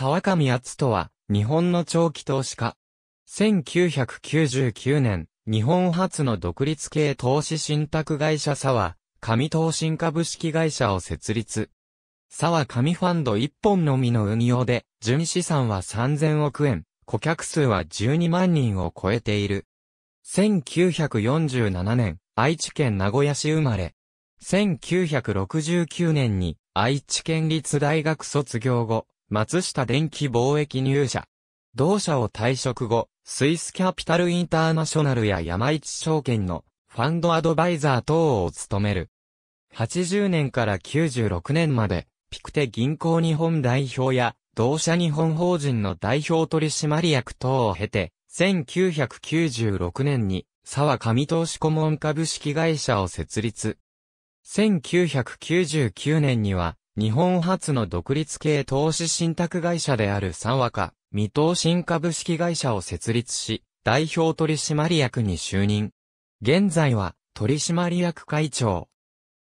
沢上厚とは、日本の長期投資家。1999年、日本初の独立系投資信託会社沢、上投信株式会社を設立。沢上ファンド1本のみの運用で、純資産は3000億円、顧客数は12万人を超えている。1947年、愛知県名古屋市生まれ。1969年に愛知県立大学卒業後、松下電気貿易入社。同社を退職後、スイスキャピタルインターナショナルや山市証券のファンドアドバイザー等を務める。80年から96年まで、ピクテ銀行日本代表や同社日本法人の代表取締役等を経て、1996年に沢上投資顧問株式会社を設立。1999年には、日本初の独立系投資信託会社である三和歌、未投信株式会社を設立し、代表取締役に就任。現在は、取締役会長。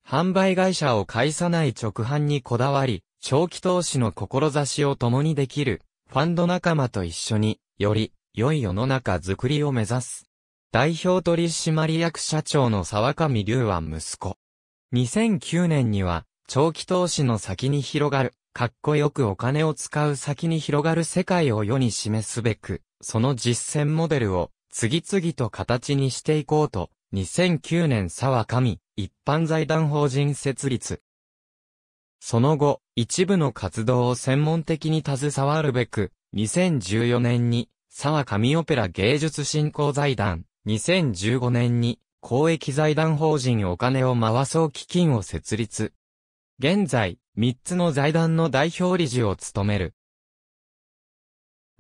販売会社を介さない直販にこだわり、長期投資の志を共にできる、ファンド仲間と一緒に、より良い世の中づくりを目指す。代表取締役社長の沢上龍は息子。2009年には、長期投資の先に広がる、かっこよくお金を使う先に広がる世界を世に示すべく、その実践モデルを次々と形にしていこうと、2009年沢神一般財団法人設立。その後、一部の活動を専門的に携わるべく、2014年に、沢神オペラ芸術振興財団、2015年に、公益財団法人お金を回そう基金を設立、現在、3つの財団の代表理事を務める。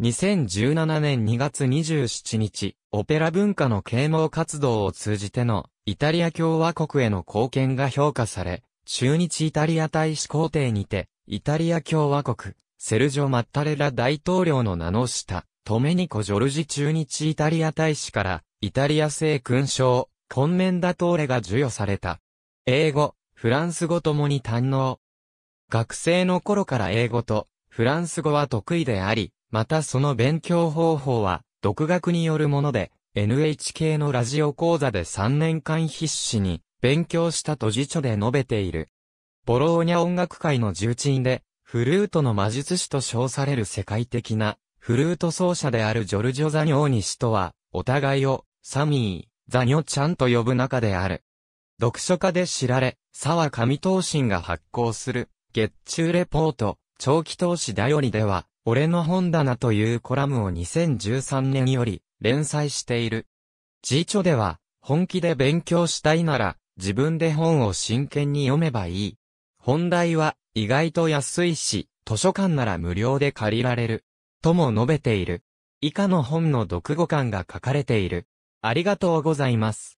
2017年2月27日、オペラ文化の啓蒙活動を通じての、イタリア共和国への貢献が評価され、中日イタリア大使公邸にて、イタリア共和国、セルジョ・マッタレラ大統領の名の下、トメニコ・ジョルジ中日イタリア大使から、イタリア製勲章、コンメンダトーレが授与された。英語、フランス語ともに堪能。学生の頃から英語とフランス語は得意であり、またその勉強方法は独学によるもので、NHK のラジオ講座で3年間必死に勉強したと辞書で述べている。ボローニャ音楽会の重鎮で、フルートの魔術師と称される世界的なフルート奏者であるジョルジョ・ザニョーニ氏とは、お互いをサミー、ザニョちゃんと呼ぶ仲である。読書家で知られ、沢上東進が発行する、月中レポート、長期投資だよりでは、俺の本棚というコラムを2013年より連載している。辞書では、本気で勉強したいなら、自分で本を真剣に読めばいい。本題は、意外と安いし、図書館なら無料で借りられる。とも述べている。以下の本の読後感が書かれている。ありがとうございます。